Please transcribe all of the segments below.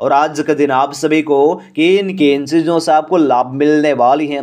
और आज का दिन आप सभी को किन किन चीज़ों से आपको लाभ मिलने वाली हैं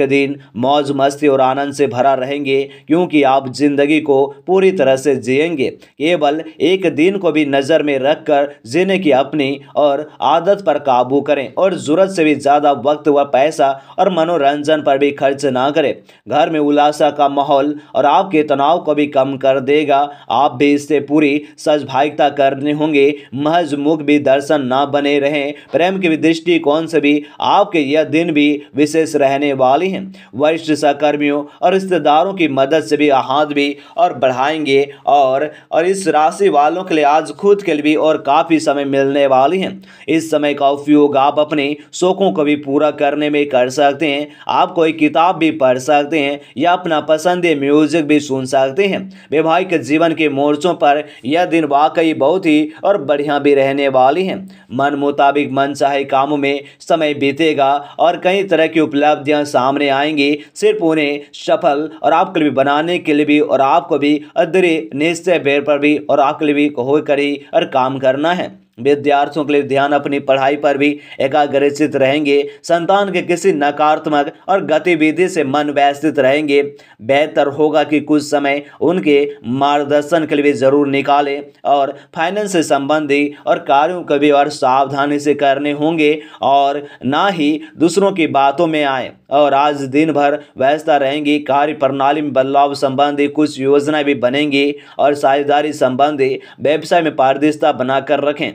के दिन मौज मस्ती और आनंद से भरा रहेंगे क्योंकि आप जिंदगी को पूरी तरह से जिएंगे केवल एक दिन को भी नज़र में रखकर जीने की अपनी और आदत पर काबू करें और ज़रूरत से भी ज़्यादा वक्त व पैसा और मनोरंजन पर भी खर्च ना करें घर में उल्लासा का माहौल और आपके तनाव को भी कम कर देगा आप भी इससे पूरी सजभागिता करने होंगे महज मुख भी दर्शन ना बने रहें प्रेम के दृष्टिकोण से भी आपके यह दिन भी विशेष रहने वाले वाले हैं वरिष्ठ सहकर्मियों और रिश्तेदारों की मदद से भी हाथ भी और बढ़ाएंगे और और इस राशि वालों के लिए आज खुद के लिए भी और काफ़ी समय मिलने वाले हैं इस समय का उपयोग आप अपने शौकों को भी पूरा करने में कर सकते हैं आप कोई किताब भी पढ़ सकते हैं या अपना पसंद म्यूजिक भी सुन सकते हैं वैवाहिक जीवन के मोर्चों पर यह दिन वाकई बहुत ही और बढ़िया भी रहने वाले हैं मन मुताबिक मन चाहे कामों में समय बीतेगा और कई तरह की उपलब्धियां सामने आएंगे सिर्फ उन्हें सफल और आपके लिए बनाने के लिए भी और आपको भी अदरे निश्चय बेर पर भी और आपके लिए भी हो ही और काम करना है विद्यार्थियों के लिए ध्यान अपनी पढ़ाई पर भी एकाग्रचित रहेंगे संतान के किसी नकारात्मक और गतिविधि से मन व्यस्थित रहेंगे बेहतर होगा कि कुछ समय उनके मार्गदर्शन के लिए जरूर निकालें और फाइनेंस से संबंधी और कार्यों को भी और सावधानी से करने होंगे और ना ही दूसरों की बातों में आए और आज दिन भर व्यस्तता रहेंगी कार्य प्रणाली में बदलाव संबंधी कुछ योजनाएं भी बनेंगी और साझेदारी संबंधी व्यवसाय में पारदर्शिता बनाकर रखें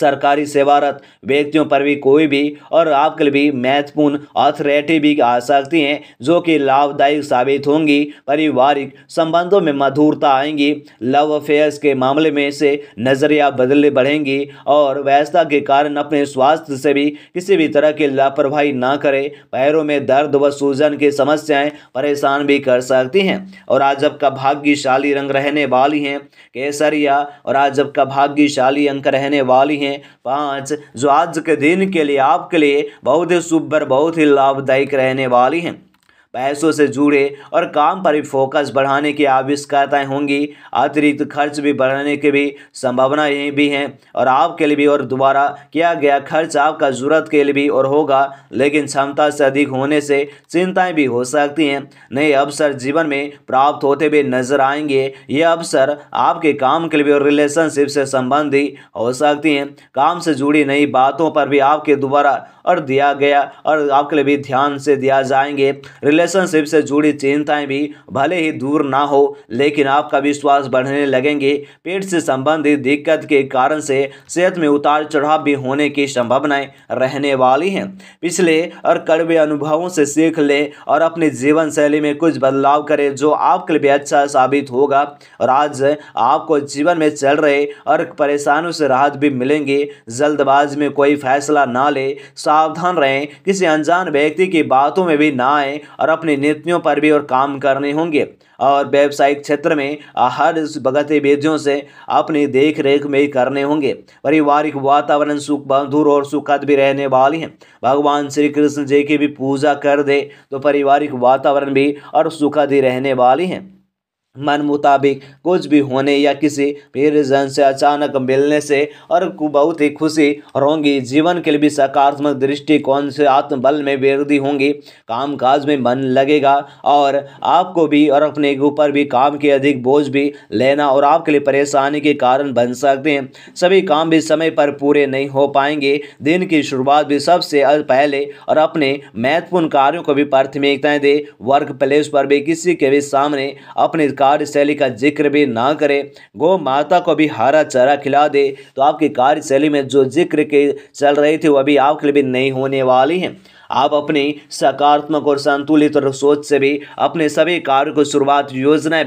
सरकारी सेवारत व्यक्तियों पर भी कोई भी और आपके लिए भी महत्वपूर्ण अथॉरिटी भी आ सकती हैं जो कि लाभदायक साबित होंगी पारिवारिक संबंधों में मधुरता आएंगी लव अफेयर्स के मामले में से नज़रिया बदलने बढ़ेंगी और व्यस्तता के कारण अपने स्वास्थ्य से भी किसी भी तरह की लापरवाही ना करें पैरों में दर्द व सूजन की समस्याएँ परेशान भी कर सकती हैं और आज का भाग्यशाली रंग रहने वाली हैं केसरिया और आज का भाग्यशाली अंक रहने वाली हैं पाँच जो आज के दिन के लिए आपके लिए बहुत ही सुबर बहुत ही लाभदायक रहने वाली हैं पैसों से जुड़े और काम पर भी फोकस बढ़ाने की आवश्यकताएँ होंगी अतिरिक्त खर्च भी बढ़ाने की भी संभावना यही भी हैं और आपके लिए भी और दोबारा किया गया खर्च आपका जरूरत के लिए भी और होगा लेकिन क्षमता से अधिक होने से चिंताएं भी हो सकती हैं नए अवसर जीवन में प्राप्त होते हुए नजर आएंगे ये अवसर आपके काम के लिए और रिलेशनशिप से संबंधित हो सकती हैं काम से जुड़ी नई बातों पर भी आपके दोबारा और दिया गया और आपके लिए भी ध्यान से दिया जाएंगे रिले रिलेशनशिप से जुड़ी चिंताएं भी भले ही दूर ना हो लेकिन आपका विश्वास बढ़ने लगेंगे पेट से संबंधित दिक्कत के कारण से सेहत में उतार चढ़ाव भी होने की संभावनाएं रहने वाली हैं पिछले और कड़वे अनुभवों से सीख लें और अपने जीवन शैली में कुछ बदलाव करें जो आपके लिए अच्छा साबित होगा और आज आपको जीवन में चल रहे और परेशानियों से राहत भी मिलेंगे जल्दबाज में कोई फैसला ना ले सावधान रहें किसी अनजान व्यक्ति की बातों में भी ना आए और अपने नीतियों पर भी और काम करने होंगे और व्यावसायिक क्षेत्र में हर गतिविधियों से अपनी देख रेख में करने होंगे पारिवारिक वातावरण सुख मधुर और सुखद भी रहने वाली हैं भगवान श्री कृष्ण जी की भी पूजा कर दे तो पारिवारिक वातावरण भी और सुखद ही रहने वाली हैं मन मुताबिक कुछ भी होने या किसी प्रियजन से अचानक मिलने से और बहुत ही खुशी और होंगी जीवन के लिए भी सकारात्मक दृष्टिकोण से आत्मबल में वृद्धि होंगी काम काज में मन लगेगा और आपको भी और अपने ऊपर भी काम के अधिक बोझ भी लेना और आपके लिए परेशानी के कारण बन सकते हैं सभी काम भी समय पर पूरे नहीं हो पाएंगे दिन की शुरुआत भी सबसे पहले और अपने महत्वपूर्ण कार्यों को भी प्राथमिकताएँ दें वर्क प्लेस पर भी किसी के भी सामने अपने कार्यशैली का जिक्र भी ना करे गौ माता को भी हरा चारा खिला दे तो आपकी कार्यशैली में जो जिक्र के चल रही थी वो अभी आपके लिए भी नहीं होने वाली हैं आप अपने सकारात्मक और संतुलित सोच से भी अपने सभी कार्य को शुरुआत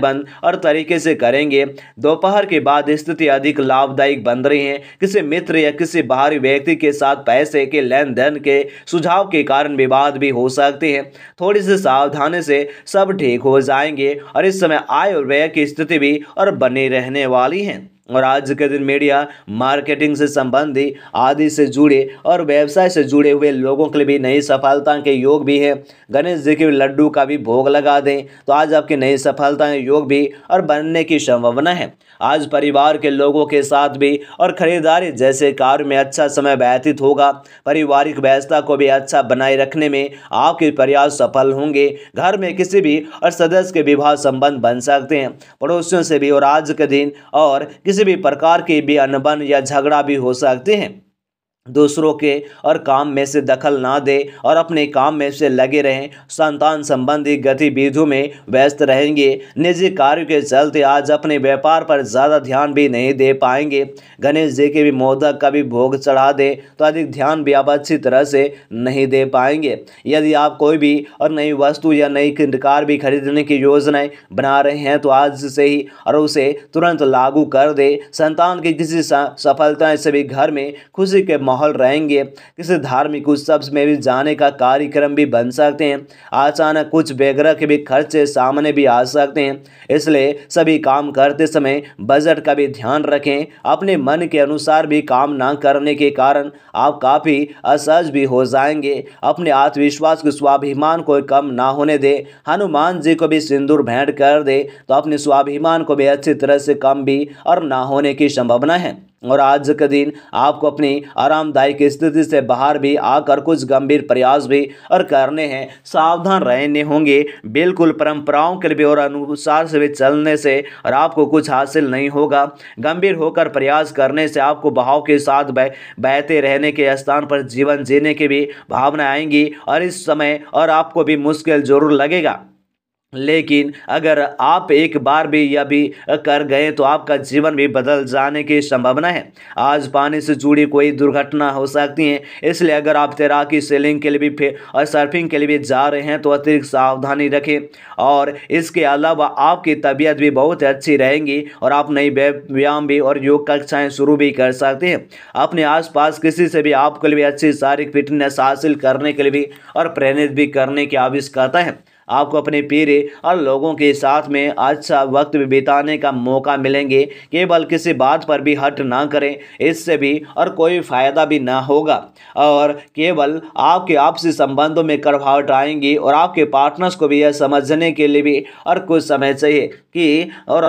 बंद और तरीके से करेंगे दोपहर के बाद स्थिति अधिक लाभदायक बन रही है किसी मित्र या किसी बाहरी व्यक्ति के साथ पैसे के लेन देन के सुझाव के कारण विवाद भी हो सकते हैं थोड़ी सी सावधानी से सब ठीक हो जाएंगे और इस समय आय और व्यय की स्थिति भी और बने रहने वाली है और आज के दिन मीडिया मार्केटिंग से संबंधी आदि से जुड़े और व्यवसाय से जुड़े हुए लोगों के लिए भी नई सफलता के योग भी है गणेश जी के लड्डू का भी भोग लगा दें तो आज आपकी नई सफलता के योग भी और बनने की संभावना है आज परिवार के लोगों के साथ भी और खरीदारी जैसे कार्य में अच्छा समय व्यतीत होगा पारिवारिक व्यवस्था को भी अच्छा बनाए रखने में आपके प्रयास सफल होंगे घर में किसी भी और सदस्य के विवाह संबंध बन सकते हैं पड़ोसियों से भी और आज के दिन और किसी भी प्रकार के भी अनबन या झगड़ा भी हो सकते हैं दूसरों के और काम में से दखल ना दे और अपने काम में से लगे रहें संतान संबंधी गतिविधियों में व्यस्त रहेंगे निजी कार्यों के चलते आज अपने व्यापार पर ज़्यादा ध्यान भी नहीं दे पाएंगे गणेश जी के भी मोदक का भी भोग चढ़ा दें तो अधिक ध्यान भी आप अच्छी तरह से नहीं दे पाएंगे यदि आप कोई भी और नई वस्तु या नई कार भी खरीदने की योजनाएँ बना रहे हैं तो आज से ही और उसे तुरंत लागू कर दे संतान की किसी सफलताएँ से भी घर में खुशी के माहौल रहेंगे किसी धार्मिक उत्सव में भी जाने का कार्यक्रम भी बन सकते हैं अचानक कुछ वगैरह के भी खर्चे सामने भी आ सकते हैं इसलिए सभी काम करते समय बजट का भी ध्यान रखें अपने मन के अनुसार भी काम ना करने के कारण आप काफ़ी असहज भी हो जाएंगे अपने आत्मविश्वास के स्वाभिमान को कम ना होने दे हनुमान जी को भी सिंदूर भेंट कर दे तो अपने स्वाभिमान को भी अच्छी तरह से कम भी और ना होने की संभावना है और आज के दिन आपको अपनी आरामदायक स्थिति से बाहर भी आकर कुछ गंभीर प्रयास भी और करने हैं सावधान रहने होंगे बिल्कुल परंपराओं के लिए और अनुसार से भी चलने से और आपको कुछ हासिल नहीं होगा गंभीर होकर प्रयास करने से आपको बहाव के साथ बह बहते रहने के स्थान पर जीवन जीने की भी भावना आएंगी और इस समय और आपको भी मुश्किल जरूर लगेगा लेकिन अगर आप एक बार भी यह भी कर गए तो आपका जीवन भी बदल जाने की संभावना है आज पानी से जुड़ी कोई दुर्घटना हो सकती है इसलिए अगर आप तैराकी सेलिंग के लिए भी फिर और सर्फिंग के लिए भी जा रहे हैं तो अतिरिक्त सावधानी रखें और इसके अलावा आपकी तबीयत भी बहुत अच्छी रहेगी और आप नई व्यायाम भी और योग कक्षाएँ शुरू भी कर सकते हैं अपने आस किसी से भी आपके लिए अच्छी शारीरिक फिटनेस हासिल करने के लिए भी और प्रेरित भी करने की आवश्यकता है आपको अपने पेरे और लोगों के साथ में अच्छा वक्त भी बिताने का मौका मिलेंगे केवल किसी बात पर भी हट ना करें इससे भी और कोई फ़ायदा भी ना होगा और केवल आपके आपसी संबंधों में कड़वाहट आएंगी और आपके पार्टनर्स को भी यह समझने के लिए भी और कुछ समय चाहिए कि और